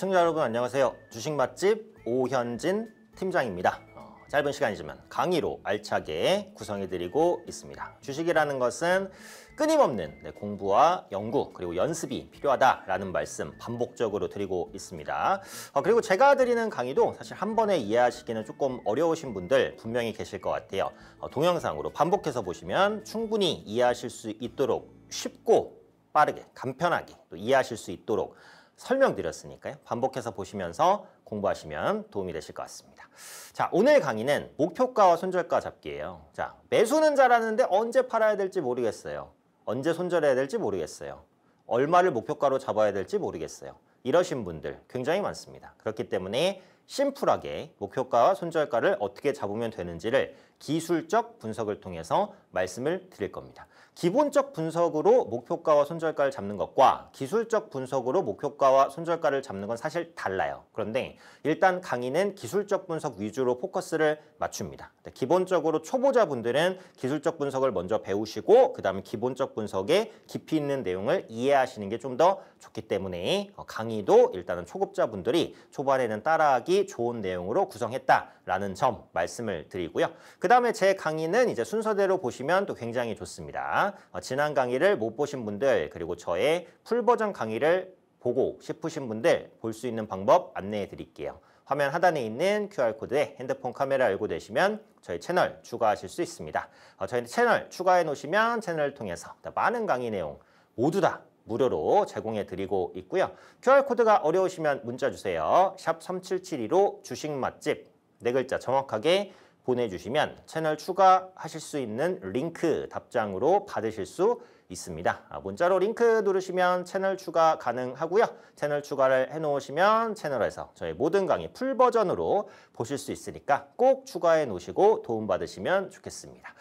시청자 여러분 안녕하세요. 주식 맛집 오현진 팀장입니다. 어, 짧은 시간이지만 강의로 알차게 구성해드리고 있습니다. 주식이라는 것은 끊임없는 네, 공부와 연구 그리고 연습이 필요하다라는 말씀 반복적으로 드리고 있습니다. 어, 그리고 제가 드리는 강의도 사실 한 번에 이해하시기는 조금 어려우신 분들 분명히 계실 것 같아요. 어, 동영상으로 반복해서 보시면 충분히 이해하실 수 있도록 쉽고 빠르게 간편하게 또 이해하실 수 있도록 설명드렸으니까요. 반복해서 보시면서 공부하시면 도움이 되실 것 같습니다. 자, 오늘 강의는 목표가와 손절가 잡기예요. 자, 매수는 잘하는데 언제 팔아야 될지 모르겠어요. 언제 손절해야 될지 모르겠어요. 얼마를 목표가로 잡아야 될지 모르겠어요. 이러신 분들 굉장히 많습니다. 그렇기 때문에 심플하게 목표가와 손절가를 어떻게 잡으면 되는지를 기술적 분석을 통해서 말씀을 드릴 겁니다. 기본적 분석으로 목표가와 손절가를 잡는 것과 기술적 분석으로 목표가와 손절가를 잡는 건 사실 달라요. 그런데 일단 강의는 기술적 분석 위주로 포커스를 맞춥니다. 기본적으로 초보자분들은 기술적 분석을 먼저 배우시고 그 다음에 기본적 분석에 깊이 있는 내용을 이해하시는 게 좀 더 좋기 때문에 강의도 일단은 초급자분들이 초반에는 따라하기 좋은 내용으로 구성했다. 라는 점 말씀을 드리고요. 그 다음에 제 강의는 이제 순서대로 보시면 또 굉장히 좋습니다. 어, 지난 강의를 못 보신 분들 그리고 저의 풀버전 강의를 보고 싶으신 분들 볼 수 있는 방법 안내해 드릴게요. 화면 하단에 있는 QR코드에 핸드폰 카메라 알고 되시면 저희 채널 추가하실 수 있습니다. 어, 저희 채널 추가해 놓으시면 채널을 통해서 많은 강의 내용 모두 다 무료로 제공해 드리고 있고요. QR코드가 어려우시면 문자 주세요. 샵 3772로 주식맛집 네 글자 정확하게 보내주시면 채널 추가하실 수 있는 링크 답장으로 받으실 수 있습니다. 아, 문자로 링크 누르시면 채널 추가 가능하고요. 채널 추가를 해놓으시면 채널에서 저희 모든 강의 풀 버전으로 보실 수 있으니까 꼭 추가해 놓으시고 도움받으시면 좋겠습니다.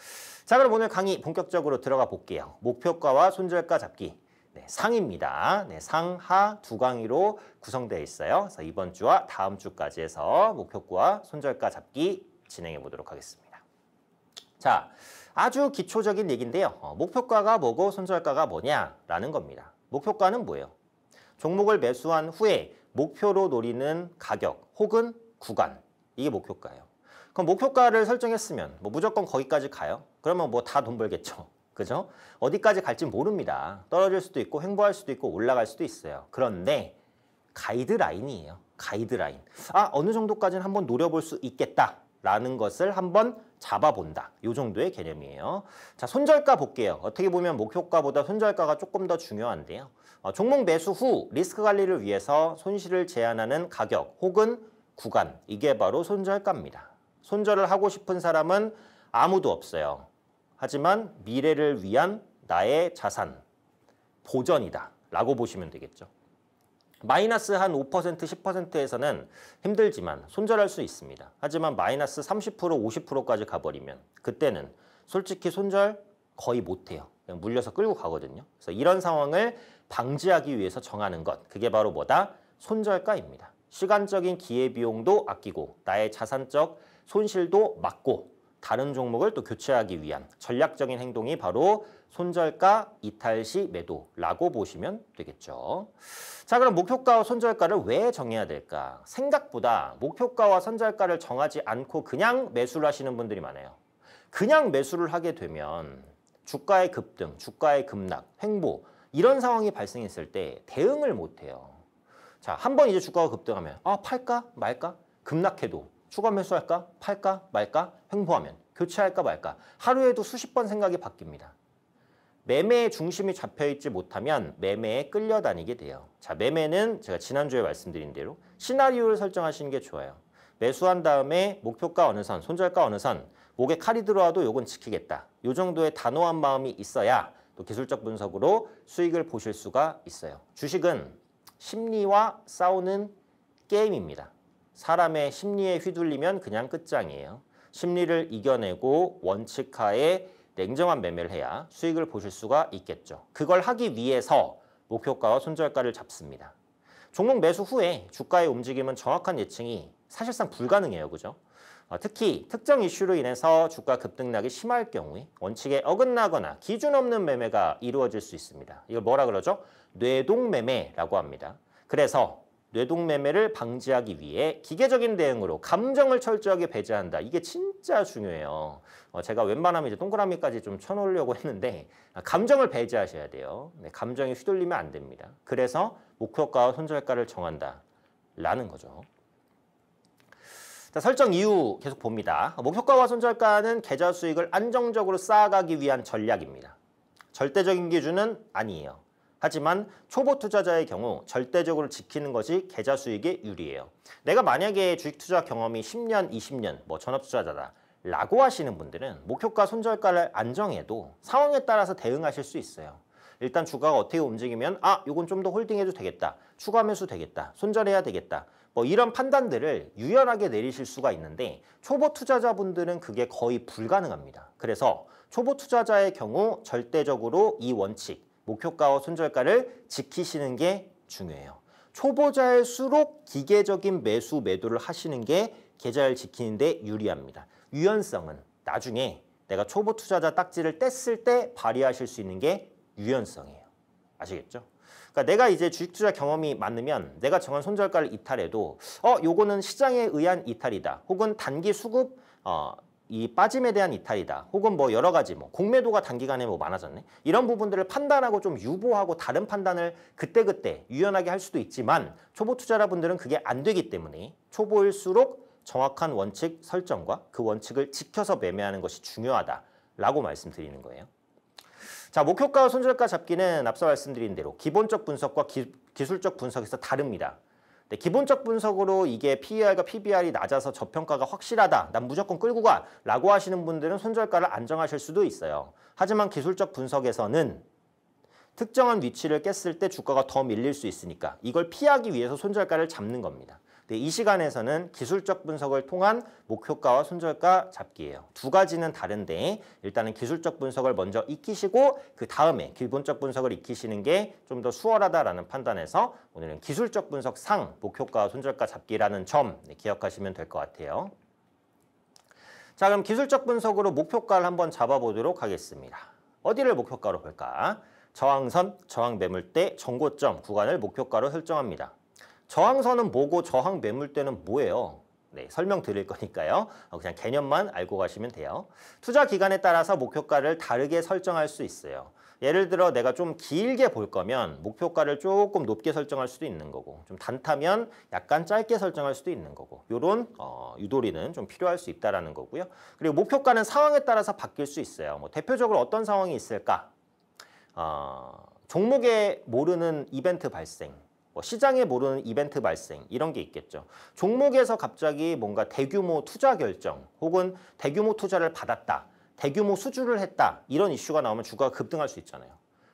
자 그럼 오늘 강의 본격적으로 들어가 볼게요. 목표과와손절과 잡기 상입니다. 네, 상하 두 강의로 구성되어 있어요. 그래서 이번 주와 다음 주까지 해서 목표과 손절가 잡기 진행해 보도록 하겠습니다. 자, 아주 기초적인 얘기인데요. 어, 목표가가 뭐고 손절가가 뭐냐라는 겁니다. 목표가는 뭐예요? 종목을 매수한 후에 목표로 노리는 가격 혹은 구간 이게 목표가예요. 그럼 목표가를 설정했으면 뭐 무조건 거기까지 가요? 그러면 뭐 다 돈 벌겠죠. 그죠? 어디까지 갈지 모릅니다. 떨어질 수도 있고 횡보할 수도 있고 올라갈 수도 있어요. 그런데 가이드라인이에요. 가이드라인. 아 어느 정도까지는 한번 노려볼 수 있겠다라는 것을 한번 잡아본다. 이 정도의 개념이에요. 자 손절가 볼게요. 어떻게 보면 목표가보다 손절가가 조금 더 중요한데요. 어, 종목 매수 후 리스크 관리를 위해서 손실을 제한하는 가격 혹은 구간 이게 바로 손절가입니다. 손절을 하고 싶은 사람은 아무도 없어요. 하지만 미래를 위한 나의 자산, 보전이다 라고 보시면 되겠죠. 마이너스 한 5%, 10%에서는 힘들지만 손절할 수 있습니다. 하지만 마이너스 30%, 50%까지 가버리면 그때는 솔직히 손절 거의 못해요. 물려서 끌고 가거든요. 그래서 이런 상황을 방지하기 위해서 정하는 것, 그게 바로 뭐다? 손절가입니다. 시간적인 기회비용도 아끼고 나의 자산적 손실도 막고 다른 종목을 또 교체하기 위한 전략적인 행동이 바로 손절가 이탈 시 매도라고 보시면 되겠죠. 자 그럼 목표가와 손절가를 왜 정해야 될까? 생각보다 목표가와 손절가를 정하지 않고 그냥 매수를 하시는 분들이 많아요. 그냥 매수를 하게 되면 주가의 급등, 주가의 급락, 횡보 이런 상황이 발생했을 때 대응을 못해요. 자, 한번 이제 주가가 급등하면 아 팔까 말까 급락해도 추가 매수할까? 팔까? 말까? 횡보하면 교체할까 말까? 하루에도 수십 번 생각이 바뀝니다. 매매의 중심이 잡혀있지 못하면 매매에 끌려다니게 돼요. 자, 매매는 제가 지난주에 말씀드린 대로 시나리오를 설정하시는 게 좋아요. 매수한 다음에 목표가 어느 선, 손절가 어느 선, 목에 칼이 들어와도 요건 지키겠다. 요 정도의 단호한 마음이 있어야 또 기술적 분석으로 수익을 보실 수가 있어요. 주식은 심리와 싸우는 게임입니다. 사람의 심리에 휘둘리면 그냥 끝장이에요. 심리를 이겨내고 원칙하에 냉정한 매매를 해야 수익을 보실 수가 있겠죠. 그걸 하기 위해서 목표가와 손절가를 잡습니다. 종목 매수 후에 주가의 움직임은 정확한 예측이 사실상 불가능해요. 그죠? 어, 특히 특정 이슈로 인해서 주가 급등락이 심할 경우에 원칙에 어긋나거나 기준 없는 매매가 이루어질 수 있습니다. 이걸 뭐라 그러죠? 뇌동매매라고 합니다. 그래서 뇌동매매를 방지하기 위해 기계적인 대응으로 감정을 철저하게 배제한다. 이게 진짜 중요해요. 어, 제가 웬만하면 이제 동그라미까지 좀 쳐놓으려고 했는데 아, 감정을 배제하셔야 돼요. 네, 감정이 휘둘리면 안 됩니다. 그래서 목표가와 손절가를 정한다. 라는 거죠. 자, 설정 이후 계속 봅니다. 목표가와 손절가는 계좌 수익을 안정적으로 쌓아가기 위한 전략입니다. 절대적인 기준은 아니에요. 하지만 초보 투자자의 경우 절대적으로 지키는 것이 계좌 수익에 유리해요. 내가 만약에 주식 투자 경험이 10년, 20년, 뭐 전업 투자자다. 라고 하시는 분들은 목표가 손절가를 안정해도 상황에 따라서 대응하실 수 있어요. 일단 주가가 어떻게 움직이면 아 이건 좀 더 홀딩해도 되겠다 추가 매수 되겠다 손절해야 되겠다 뭐 이런 판단들을 유연하게 내리실 수가 있는데 초보 투자자분들은 그게 거의 불가능합니다 그래서 초보 투자자의 경우 절대적으로 이 원칙 목표가와 손절가를 지키시는 게 중요해요. 초보자일수록 기계적인 매수 매도를 하시는 게 계좌를 지키는데 유리합니다. 유연성은 나중에 내가 초보 투자자 딱지를 뗐을 때 발휘하실 수 있는 게 유연성이에요. 아시겠죠? 그러니까 내가 이제 주식 투자 경험이 많으면 내가 정한 손절가를 이탈해도 어 요거는 시장에 의한 이탈이다. 혹은 단기 수급 어이 빠짐에 대한 이탈이다. 혹은 뭐 여러 가지 뭐 공매도가 단기간에 뭐 많아졌네. 이런 부분들을 판단하고 좀 유보하고 다른 판단을 그때그때 유연하게 할 수도 있지만 초보 투자자분들은 그게 안 되기 때문에 초보일수록 정확한 원칙 설정과 그 원칙을 지켜서 매매하는 것이 중요하다라고 말씀드리는 거예요. 자, 목표가와 손절가 잡기는 앞서 말씀드린 대로 기본적 분석과 기, 기술적 분석에서 다릅니다. 네, 기본적 분석으로 이게 PER과 PBR이 낮아서 저평가가 확실하다. 난 무조건 끌고 가. 라고 하시는 분들은 손절가를 안정하실 수도 있어요. 하지만 기술적 분석에서는 특정한 위치를 깼을 때 주가가 더 밀릴 수 있으니까 이걸 피하기 e 위해서 손절가를 잡는 겁니다. 네, 이 시간에서는 기술적 분석을 통한 목표가와 손절가 잡기예요. 두 가지는 다른데 일단은 기술적 분석을 먼저 익히시고 그 다음에 기본적 분석을 익히시는 게 좀 더 수월하다라는 판단에서 오늘은 기술적 분석 상목표가와 손절가 잡기라는 점 네, 기억하시면 될 것 같아요. 자 그럼 기술적 분석으로 목표가를 한번 잡아보도록 하겠습니다. 어디를 목표가로 볼까? 저항선, 저항 매물대, 정고점 구간을 목표가로 설정합니다. 저항선은 뭐고 저항 매물대는 뭐예요? 네, 설명 드릴 거니까요. 어, 그냥 개념만 알고 가시면 돼요. 투자 기간에 따라서 목표가를 다르게 설정할 수 있어요. 예를 들어 내가 좀 길게 볼 거면 목표가를 조금 높게 설정할 수도 있는 거고 좀 단타면 약간 짧게 설정할 수도 있는 거고 요런 어, 유도리는 좀 필요할 수 있다라는 거고요. 그리고 목표가는 상황에 따라서 바뀔 수 있어요. 뭐 대표적으로 어떤 상황이 있을까? 어, 종목에 모르는 이벤트 발생 뭐 시장에 모르는 이벤트 발생 이런 게 있겠죠. 종목에서 갑자기 뭔가 대규모 투자 결정 혹은 대규모 투자를 받았다. 대규모 수주를 했다. 이런 이슈가 나오면 주가가 급등할 수 있잖아요.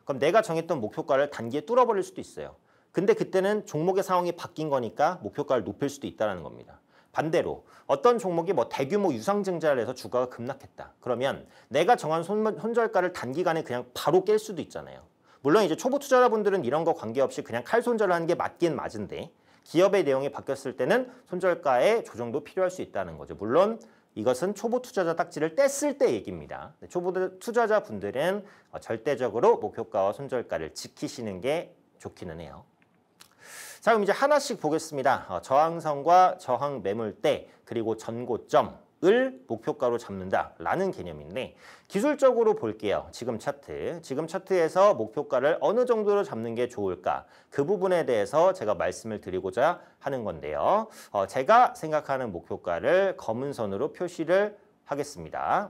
그럼 내가 정했던 목표가를 단기에 뚫어버릴 수도 있어요. 근데 그때는 종목의 상황이 바뀐 거니까 목표가를 높일 수도 있다는 겁니다. 반대로 어떤 종목이 뭐 대규모 유상증자를 해서 주가가 급락했다. 그러면 내가 정한 손절가를 단기간에 그냥 바로 깰 수도 있잖아요. 물론 이제 초보 투자자분들은 이런 거 관계없이 그냥 칼 손절하는 게 맞긴 맞은데 기업의 내용이 바뀌었을 때는 손절가의 조정도 필요할 수 있다는 거죠. 물론 이것은 초보 투자자 딱지를 뗐을 때 얘기입니다. 초보 투자자분들은 어, 절대적으로 목표가와 손절가를 지키시는 게 좋기는 해요. 자 그럼 이제 하나씩 보겠습니다. 어, 저항선과 저항 매물대 그리고 전고점 을 목표가로 잡는다라는 개념인데 기술적으로 볼게요. 지금 차트. 지금 차트에서 목표가를 어느 정도로 잡는 게 좋을까? 그 부분에 대해서 제가 말씀을 드리고자 하는 건데요. 어, 제가 생각하는 목표가를 검은 선으로 표시를 하겠습니다.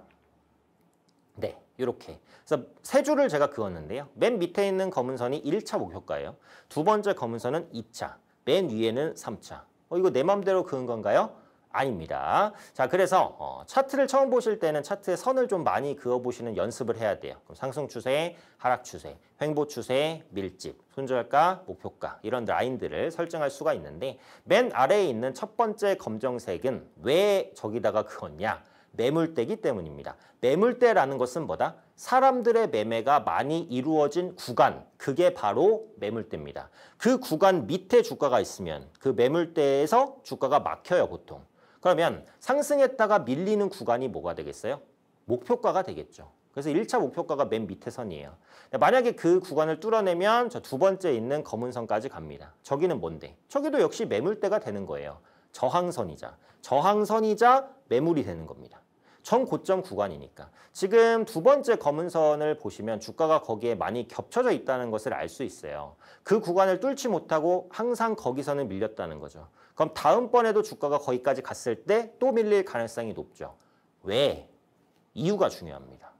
네. 이렇게. 그래서 세 줄을 제가 그었는데요. 맨 밑에 있는 검은 선이 1차 목표가예요. 두 번째 검은 선은 2차, 맨 위에는 3차. 어, 이거 내 맘대로 그은 건가요? 아닙니다. 자, 그래서 어, 차트를 처음 보실 때는 차트에 선을 좀 많이 그어보시는 연습을 해야 돼요. 그럼 상승 추세, 하락 추세, 횡보 추세, 밀집, 손절가, 목표가 이런 라인들을 설정할 수가 있는데 맨 아래에 있는 첫 번째 검정색은 왜 저기다가 그었냐? 매물대기 때문입니다. 매물대라는 것은 뭐다? 사람들의 매매가 많이 이루어진 구간, 그게 바로 매물대입니다. 그 구간 밑에 주가가 있으면 그 매물대에서 주가가 막혀요, 보통. 그러면 상승했다가 밀리는 구간이 뭐가 되겠어요? 목표가가 되겠죠. 그래서 1차 목표가가 맨 밑에 선이에요. 만약에 그 구간을 뚫어내면 저 두 번째 있는 검은 선까지 갑니다. 저기는 뭔데? 저기도 역시 매물대가 되는 거예요. 저항선이자 저항선이자 매물이 되는 겁니다. 전고점 구간이니까 지금 두 번째 검은 선을 보시면 주가가 거기에 많이 겹쳐져 있다는 것을 알 수 있어요. 그 구간을 뚫지 못하고 항상 거기서는 밀렸다는 거죠. 그럼 다음번에도 주가가 거기까지 갔을 때 또 밀릴 가능성이 높죠. 왜? 이유가 중요합니다.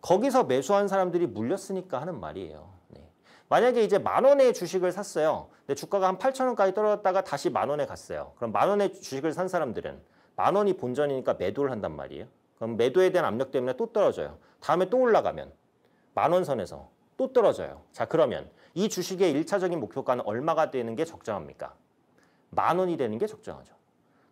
거기서 매수한 사람들이 물렸으니까 하는 말이에요. 네. 만약에 이제 만 원의 주식을 샀어요. 근데 주가가 한 8천 원까지 떨어졌다가 다시 만 원에 갔어요. 그럼 만 원의 주식을 산 사람들은 만 원이 본전이니까 매도를 한단 말이에요. 그럼 매도에 대한 압력 때문에 또 떨어져요. 다음에 또 올라가면 만원 선에서 또 떨어져요. 자 그러면 이 주식의 1차적인 목표가는 얼마가 되는 게 적정합니까? 만 원이 되는 게 적정하죠.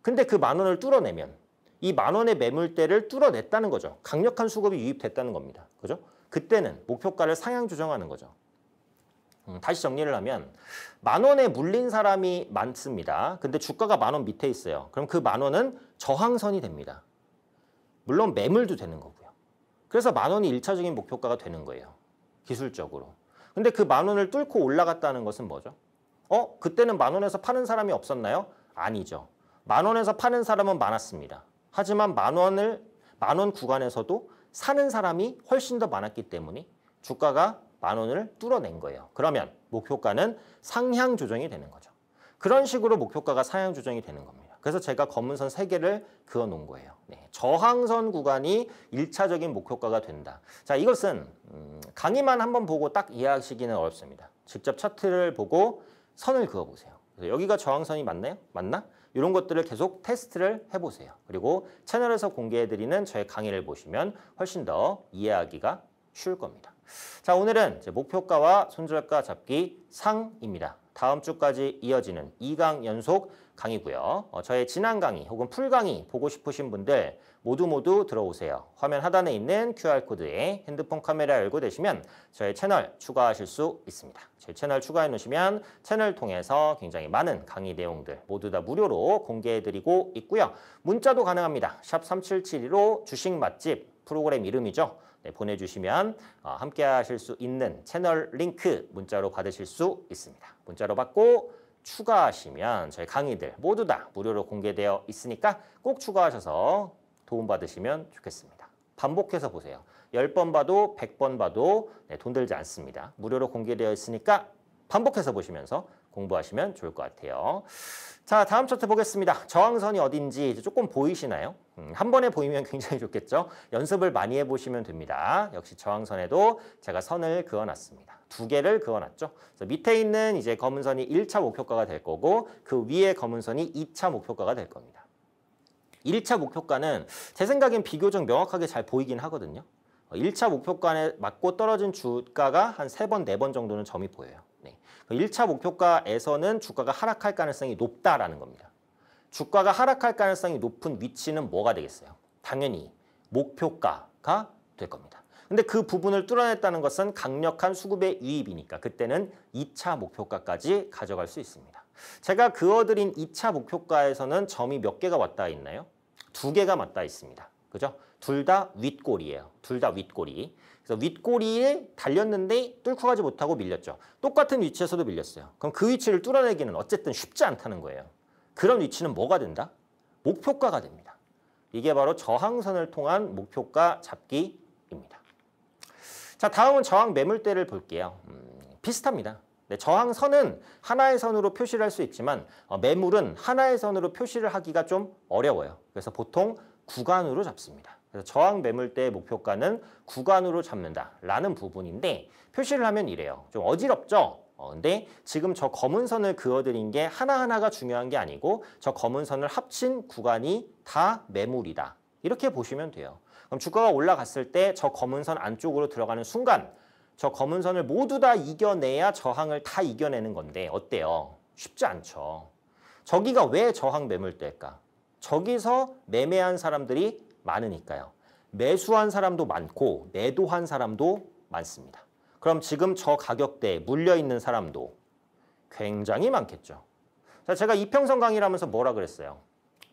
근데 그 만 원을 뚫어내면 이 만 원의 매물대를 뚫어냈다는 거죠. 강력한 수급이 유입됐다는 겁니다. 그죠? 그때는 목표가를 상향 조정하는 거죠. 음, 다시 정리를 하면 만 원에 물린 사람이 많습니다. 근데 주가가 만 원 밑에 있어요. 그럼 그 만 원은 저항선이 됩니다. 물론 매물도 되는 거고요. 그래서 만 원이 일차적인 목표가가 되는 거예요. 기술적으로. 근데 그 만 원을 뚫고 올라갔다는 것은 뭐죠? 어? 그때는 만 원에서 파는 사람이 없었나요? 아니죠. 만 원에서 파는 사람은 많았습니다. 하지만 만 원을 만원 구간에서도 사는 사람이 훨씬 더 많았기 때문에 주가가 만 원을 뚫어낸 거예요. 그러면 목표가는 상향 조정이 되는 거죠. 그런 식으로 목표가가 상향 조정이 되는 겁니다. 그래서 제가 검은선 세개를 그어 놓은 거예요. 네. 저항선 구간이 일차적인 목표가가 된다. 자, 이것은 음, 강의만 한번 보고 딱 이해하시기는 어렵습니다. 직접 차트를 보고 선을 그어보세요. 여기가 저항선이 맞나요? 맞나? 이런 것들을 계속 테스트를 해보세요. 그리고 채널에서 공개해드리는 저의 강의를 보시면 훨씬 더 이해하기가 쉬울 겁니다. 자 오늘은 목표가와 손절가 잡기 상입니다. 다음 주까지 이어지는 2강 연속 강의고요. 어, 저의 지난 강의 혹은 풀 강의 보고 싶으신 분들 모두 모두 들어오세요. 화면 하단에 있는 QR코드에 핸드폰 카메라 열고 되시면 저희 채널 추가하실 수 있습니다. 저희 채널 추가해 놓으시면 채널 통해서 굉장히 많은 강의 내용들 모두 다 무료로 공개해드리고 있고요. 문자도 가능합니다. 샵 3772로 주식 맛집 프로그램 이름이죠. 네, 보내주시면 어, 함께 하실 수 있는 채널 링크 문자로 받으실 수 있습니다. 문자로 받고 추가하시면 저희 강의들 모두 다 무료로 공개되어 있으니까 꼭 추가하셔서 도움받으시면 좋겠습니다. 반복해서 보세요. 10번 봐도 100번 봐도 네, 돈 들지 않습니다. 무료로 공개되어 있으니까 반복해서 보시면서 공부하시면 좋을 것 같아요. 자, 다음 차트 보겠습니다. 저항선이 어딘지 조금 보이시나요? 음, 한 번에 보이면 굉장히 좋겠죠? 연습을 많이 해보시면 됩니다. 역시 저항선에도 제가 선을 그어놨습니다. 두 개를 그어놨죠. 그래서 밑에 있는 이제 검은 선이 1차 목표가가 될 거고 그 위에 검은 선이 2차 목표가가 될 겁니다. 1차 목표가는 제 생각엔 비교적 명확하게 잘 보이긴 하거든요. 1차 어, 목표가에 맞고 떨어진 주가가 한3번4번 정도는 점이 보여요. 네. 1차 목표가에서는 주가가 하락할 가능성이 높다라는 겁니다. 주가가 하락할 가능성이 높은 위치는 뭐가 되겠어요? 당연히 목표가가 될 겁니다. 근데 그 부분을 뚫어냈다는 것은 강력한 수급의 유입이니까 그때는 2차 목표가까지 가져갈 수 있습니다. 제가 그어드린 2차 목표가에서는 점이 몇 개가 왔다 있나요? 두 개가 맞닿아 있습니다. 그죠? 둘 다 윗골이에요. 둘 다 윗골이. 그래서 윗골이에 달렸는데 뚫고 가지 못하고 밀렸죠. 똑같은 위치에서도 밀렸어요. 그럼 그 위치를 뚫어내기는 어쨌든 쉽지 않다는 거예요. 그런 위치는 뭐가 된다? 목표가가 됩니다. 이게 바로 저항선을 통한 목표가 잡기입니다. 자, 다음은 저항 매물대를 볼게요. 음, 비슷합니다. 네, 저항선은 하나의 선으로 표시를 할 수 있지만 어, 매물은 하나의 선으로 표시를 하기가 좀 어려워요. 그래서 보통 구간으로 잡습니다. 그래서 저항 매물대의 목표가는 구간으로 잡는다라는 부분인데 표시를 하면 이래요. 좀 어지럽죠? 어, 근데 지금 저 검은 선을 그어드린 게 하나하나가 중요한 게 아니고 저 검은 선을 합친 구간이 다 매물이다. 이렇게 보시면 돼요. 그럼 주가가 올라갔을 때 저 검은 선 안쪽으로 들어가는 순간 저 검은 선을 모두 다 이겨내야 저항을 다 이겨내는 건데 어때요? 쉽지 않죠. 저기가 왜 저항 매물대일까? 저기서 매매한 사람들이 많으니까요. 매수한 사람도 많고 매도한 사람도 많습니다. 그럼 지금 저 가격대에 물려있는 사람도 굉장히 많겠죠. 자, 제가 이평선 강의를 하면서 뭐라 그랬어요?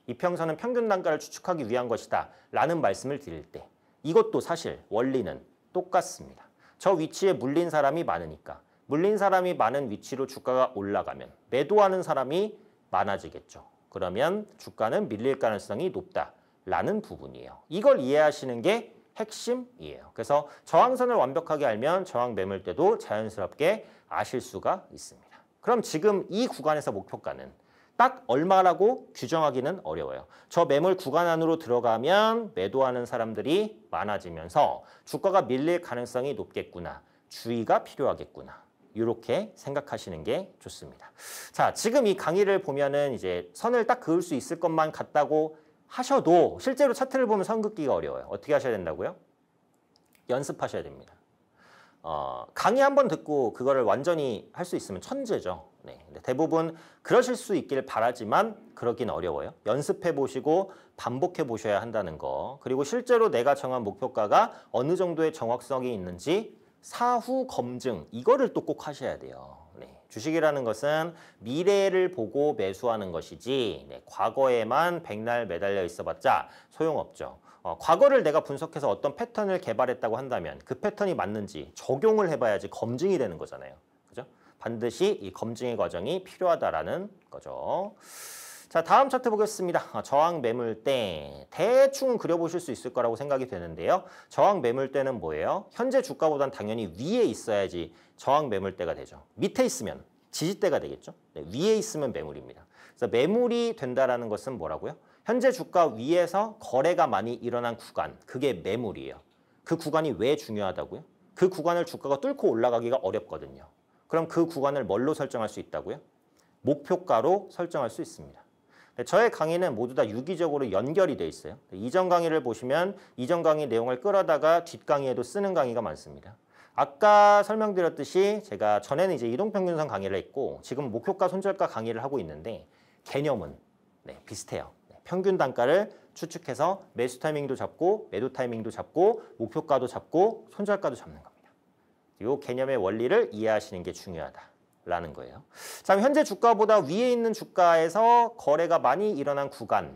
이평선은 평균 단가를 추측하기 위한 것이다 라는 말씀을 드릴 때 이것도 사실 원리는 똑같습니다. 저 위치에 물린 사람이 많으니까 물린 사람이 많은 위치로 주가가 올라가면 매도하는 사람이 많아지겠죠. 그러면 주가는 밀릴 가능성이 높다라는 부분이에요. 이걸 이해하시는 게 핵심이에요. 그래서 저항선을 완벽하게 알면 저항 매물 때도 자연스럽게 아실 수가 있습니다. 그럼 지금 이 구간에서 목표가는 딱 얼마라고 규정하기는 어려워요. 저 매물 구간 안으로 들어가면 매도하는 사람들이 많아지면서 주가가 밀릴 가능성이 높겠구나. 주의가 필요하겠구나. 이렇게 생각하시는 게 좋습니다. 자, 지금 이 강의를 보면은 이제 선을 딱 그을 수 있을 것만 같다고 하셔도 실제로 차트를 보면 선 긋기가 어려워요. 어떻게 하셔야 된다고요? 연습하셔야 됩니다. 어, 강의 한 번 듣고 그거를 완전히 할 수 있으면 천재죠. 네. 대부분 그러실 수 있길 바라지만 그러긴 어려워요. 연습해 보시고 반복해 보셔야 한다는 거. 그리고 실제로 내가 정한 목표가가 어느 정도의 정확성이 있는지 사후 검증 이거를 또 꼭 하셔야 돼요. 네. 주식이라는 것은 미래를 보고 매수하는 것이지 네. 과거에만 백날 매달려 있어봤자 소용없죠. 어, 과거를 내가 분석해서 어떤 패턴을 개발했다고 한다면 그 패턴이 맞는지 적용을 해봐야지 검증이 되는 거잖아요. 반드시 이 검증의 과정이 필요하다라는 거죠. 자 다음 차트 보겠습니다. 아, 저항 매물대 대충 그려보실 수 있을 거라고 생각이 되는데요. 저항 매물대는 뭐예요? 현재 주가보다는 당연히 위에 있어야지 저항 매물대가 되죠. 밑에 있으면 지지대가 되겠죠. 네, 위에 있으면 매물입니다. 그래서 매물이 된다라는 것은 뭐라고요? 현재 주가 위에서 거래가 많이 일어난 구간, 그게 매물이에요. 그 구간이 왜 중요하다고요? 그 구간을 주가가 뚫고 올라가기가 어렵거든요. 그럼 그 구간을 뭘로 설정할 수 있다고요? 목표가로 설정할 수 있습니다. 저의 강의는 모두 다 유기적으로 연결이 돼 있어요. 이전 강의를 보시면 이전 강의 내용을 끌어다가 뒷 강의에도 쓰는 강의가 많습니다. 아까 설명드렸듯이 제가 전에는 이제 이동평균선 강의를 했고 지금 목표가 손절가 강의를 하고 있는데 개념은 네, 비슷해요. 네, 평균 단가를 추측해서 매수 타이밍도 잡고 매도 타이밍도 잡고 목표가도 잡고 손절가도 잡는 겁니다. 이 개념의 원리를 이해하시는 게 중요하다. 라는 거예요. 자, 현재 주가보다 위에 있는 주가에서 거래가 많이 일어난 구간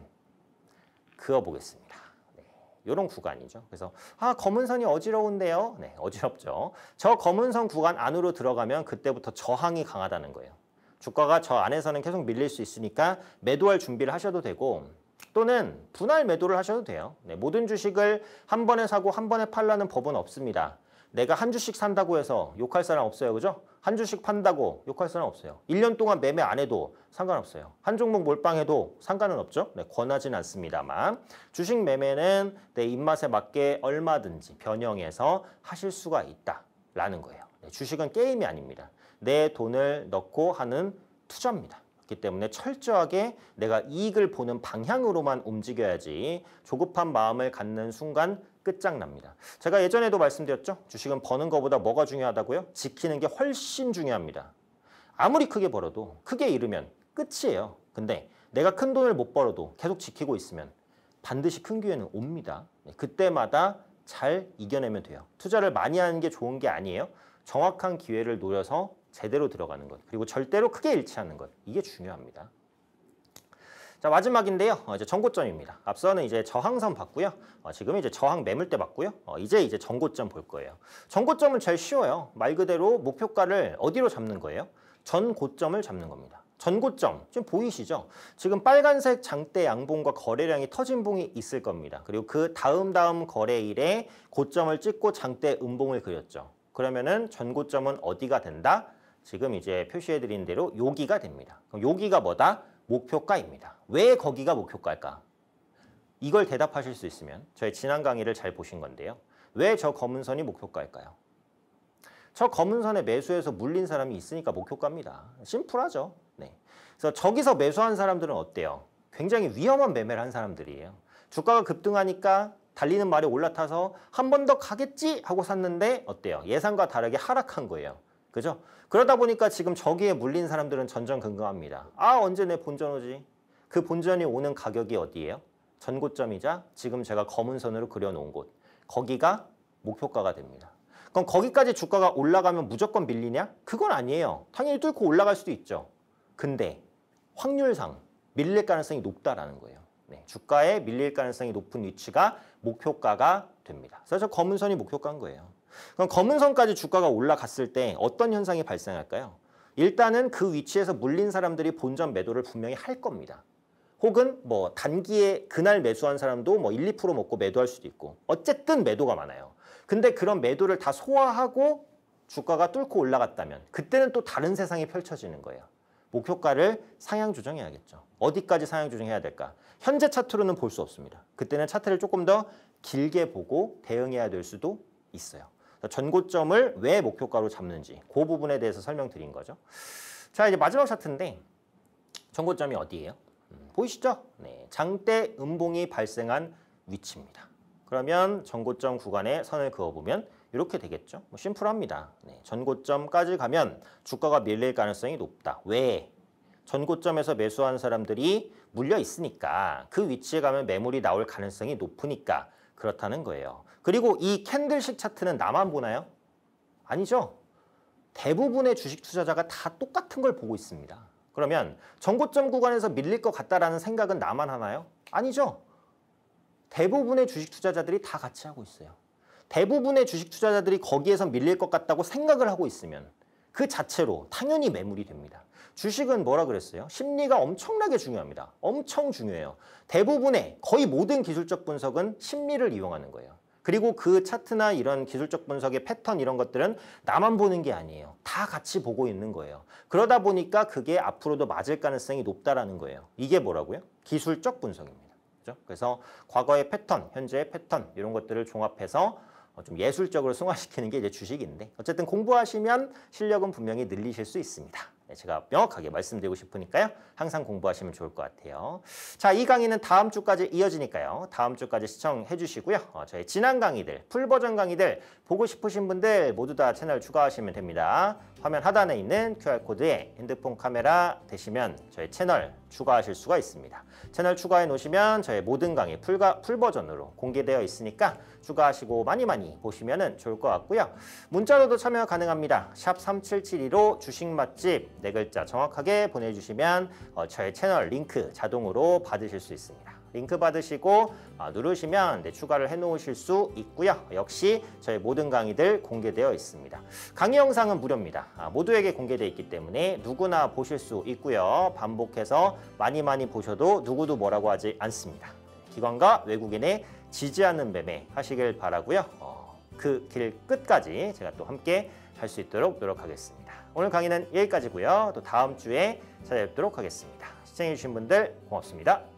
그어보겠습니다. 네, 이런 구간이죠. 그래서 아 검은 선이 어지러운데요. 네, 어지럽죠. 저 검은 선 구간 안으로 들어가면 그때부터 저항이 강하다는 거예요. 주가가 저 안에서는 계속 밀릴 수 있으니까 매도할 준비를 하셔도 되고 또는 분할 매도를 하셔도 돼요. 네, 모든 주식을 한 번에 사고 한 번에 팔라는 법은 없습니다. 내가 한 주씩 산다고 해서 욕할 사람 없어요. 그죠? 한 주씩 판다고 욕할 사람 없어요. 1년 동안 매매 안 해도 상관없어요. 한 종목 몰빵해도 상관은 없죠. 네, 권하진 않습니다만 주식 매매는 내 입맛에 맞게 얼마든지 변형해서 하실 수가 있다라는 거예요. 네, 주식은 게임이 아닙니다. 내 돈을 넣고 하는 투자입니다. 그렇기 때문에 철저하게 내가 이익을 보는 방향으로만 움직여야지 조급한 마음을 갖는 순간 끝장납니다. 제가 예전에도 말씀드렸죠. 주식은 버는 것보다 뭐가 중요하다고요? 지키는 게 훨씬 중요합니다. 아무리 크게 벌어도 크게 잃으면 끝이에요. 근데 내가 큰 돈을 못 벌어도 계속 지키고 있으면 반드시 큰 기회는 옵니다. 네, 그때마다 잘 이겨내면 돼요. 투자를 많이 하는 게 좋은 게 아니에요. 정확한 기회를 노려서 제대로 들어가는 것 그리고 절대로 크게 잃지 않는 것 이게 중요합니다. 자 마지막인데요. 어, 이제 전고점입니다. 앞서는 이제 저항선 봤고요. 어, 지금 이제 저항 매물대 봤고요. 어, 이제 이제 전고점 볼 거예요. 전고점은 제일 쉬워요. 말 그대로 목표가를 어디로 잡는 거예요? 전고점을 잡는 겁니다. 전고점 지금 보이시죠? 지금 빨간색 장대 양봉과 거래량이 터진 봉이 있을 겁니다. 그리고 그 다음 다음 거래일에 고점을 찍고 장대 음봉을 그렸죠. 그러면은 전고점은 어디가 된다? 지금 이제 표시해드린 대로 여기가 됩니다. 그럼 여기가 뭐다? 목표가입니다. 왜 거기가 목표가일까? 이걸 대답하실 수 있으면 저의 지난 강의를 잘 보신 건데요. 왜 저 검은 선이 목표가일까요? 저 검은 선에 매수해서 물린 사람이 있으니까 목표가입니다. 심플하죠. 네. 그래서 저기서 매수한 사람들은 어때요? 굉장히 위험한 매매를 한 사람들이에요. 주가가 급등하니까 달리는 말이 올라타서 한 번 더 가겠지 하고 샀는데 어때요? 예상과 다르게 하락한 거예요. 그죠? 그러다 보니까 지금 저기에 물린 사람들은 전전긍긍합니다. 아 언제 내 본전 오지? 그 본전이 오는 가격이 어디예요? 전고점이자 지금 제가 검은 선으로 그려놓은 곳. 거기가 목표가가 됩니다. 그럼 거기까지 주가가 올라가면 무조건 밀리냐? 그건 아니에요. 당연히 뚫고 올라갈 수도 있죠. 근데 확률상 밀릴 가능성이 높다라는 거예요. 네, 주가에 밀릴 가능성이 높은 위치가 목표가가 됩니다. 그래서 검은 선이 목표가인 거예요. 그럼 검은선까지 주가가 올라갔을 때 어떤 현상이 발생할까요? 일단은 그 위치에서 물린 사람들이 본전 매도를 분명히 할 겁니다. 혹은 뭐 단기에 그날 매수한 사람도 뭐 1, 2% 먹고 매도할 수도 있고 어쨌든 매도가 많아요. 근데 그런 매도를 다 소화하고 주가가 뚫고 올라갔다면 그때는 또 다른 세상이 펼쳐지는 거예요. 목표가를 상향 조정해야겠죠. 어디까지 상향 조정해야 될까? 현재 차트로는 볼 수 없습니다. 그때는 차트를 조금 더 길게 보고 대응해야 될 수도 있어요. 그러니까 전고점을 왜 목표가로 잡는지 그 부분에 대해서 설명드린 거죠. 자 이제 마지막 차트인데 전고점이 어디예요? 음, 보이시죠? 네, 장대 음봉이 발생한 위치입니다. 그러면 전고점 구간에 선을 그어보면 이렇게 되겠죠. 뭐 심플합니다. 네, 전고점까지 가면 주가가 밀릴 가능성이 높다. 왜? 전고점에서 매수한 사람들이 물려 있으니까 그 위치에 가면 매물이 나올 가능성이 높으니까 그렇다는 거예요. 그리고 이 캔들식 차트는 나만 보나요? 아니죠. 대부분의 주식 투자자가 다 똑같은 걸 보고 있습니다. 그러면 전고점 구간에서 밀릴 것 같다라는 생각은 나만 하나요? 아니죠. 대부분의 주식 투자자들이 다 같이 하고 있어요. 대부분의 주식 투자자들이 거기에서 밀릴 것 같다고 생각을 하고 있으면 그 자체로 당연히 매물이 됩니다. 주식은 뭐라 그랬어요? 심리가 엄청나게 중요합니다. 엄청 중요해요. 대부분의 거의 모든 기술적 분석은 심리를 이용하는 거예요. 그리고 그 차트나 이런 기술적 분석의 패턴 이런 것들은 나만 보는 게 아니에요. 다 같이 보고 있는 거예요. 그러다 보니까 그게 앞으로도 맞을 가능성이 높다라는 거예요. 이게 뭐라고요? 기술적 분석입니다. 그렇죠? 그래서 과거의 패턴, 현재의 패턴 이런 것들을 종합해서 어, 좀 예술적으로 승화시키는 게 이제 주식인데 어쨌든 공부하시면 실력은 분명히 늘리실 수 있습니다. 네, 제가 명확하게 말씀드리고 싶으니까요. 항상 공부하시면 좋을 것 같아요. 자, 이 강의는 다음 주까지 이어지니까요. 다음 주까지 시청해 주시고요. 어, 저희 지난 강의들, 풀버전 강의들 보고 싶으신 분들 모두 다 채널 추가하시면 됩니다. 화면 하단에 있는 QR코드에 핸드폰 카메라 되시면 저희 채널 추가하실 수가 있습니다. 채널 추가해 놓으시면 저희 모든 강의 풀가, 풀 버전으로 공개되어 있으니까 추가하시고 많이 많이 보시면 좋을 것 같고요. 문자로도 참여 가능합니다. 샵 3772로 주식맛집 네 글자 정확하게 보내주시면 어, 저희 채널 링크 자동으로 받으실 수 있습니다. 링크 받으시고 아, 누르시면 네, 추가를 해놓으실 수 있고요. 역시 저희 모든 강의들 공개되어 있습니다. 강의 영상은 무료입니다. 아, 모두에게 공개되어 있기 때문에 누구나 보실 수 있고요. 반복해서 많이 많이 보셔도 누구도 뭐라고 하지 않습니다. 기관과 외국인의 지지하는 매매 하시길 바라고요. 어, 그길 끝까지 제가 또 함께 할 수 있도록 노력하겠습니다. 오늘 강의는 여기까지고요. 또 다음 주에 찾아뵙도록 하겠습니다. 시청해주신 분들 고맙습니다.